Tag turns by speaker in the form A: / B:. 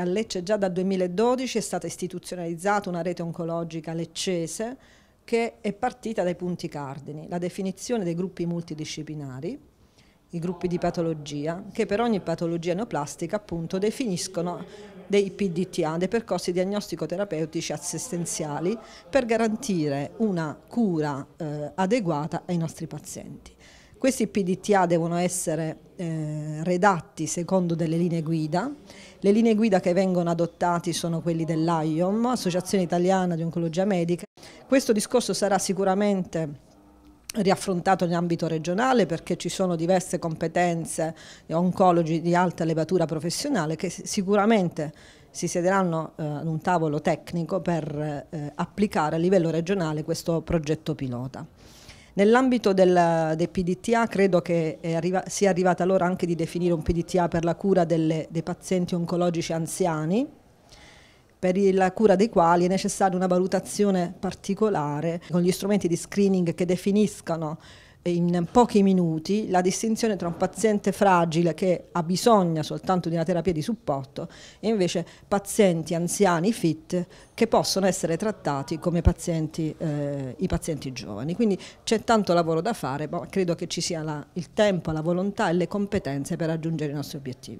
A: e a Lecce già dal 2012 è stata istituzionalizzata una rete oncologica leccese che è partita dai punti cardini, la definizione dei gruppi multidisciplinari, i gruppi di patologia, che per ogni patologia neoplastica appunto definiscono dei PDTA, dei percorsi diagnostico-terapeutici assistenziali per garantire una cura eh, adeguata ai nostri pazienti. Questi PDTA devono essere eh, redatti secondo delle linee guida le linee guida che vengono adottate sono quelli dell'AIOM, Associazione Italiana di Oncologia Medica. Questo discorso sarà sicuramente riaffrontato in ambito regionale perché ci sono diverse competenze di oncologi di alta levatura professionale che sicuramente si siederanno eh, ad un tavolo tecnico per eh, applicare a livello regionale questo progetto pilota. Nell'ambito del PDTA credo che arriva, sia arrivata l'ora anche di definire un PDTA per la cura delle, dei pazienti oncologici anziani, per la cura dei quali è necessaria una valutazione particolare con gli strumenti di screening che definiscano in pochi minuti la distinzione tra un paziente fragile che ha bisogno soltanto di una terapia di supporto e invece pazienti anziani fit che possono essere trattati come pazienti, eh, i pazienti giovani. Quindi c'è tanto lavoro da fare, ma credo che ci sia la, il tempo, la volontà e le competenze per raggiungere i nostri obiettivi.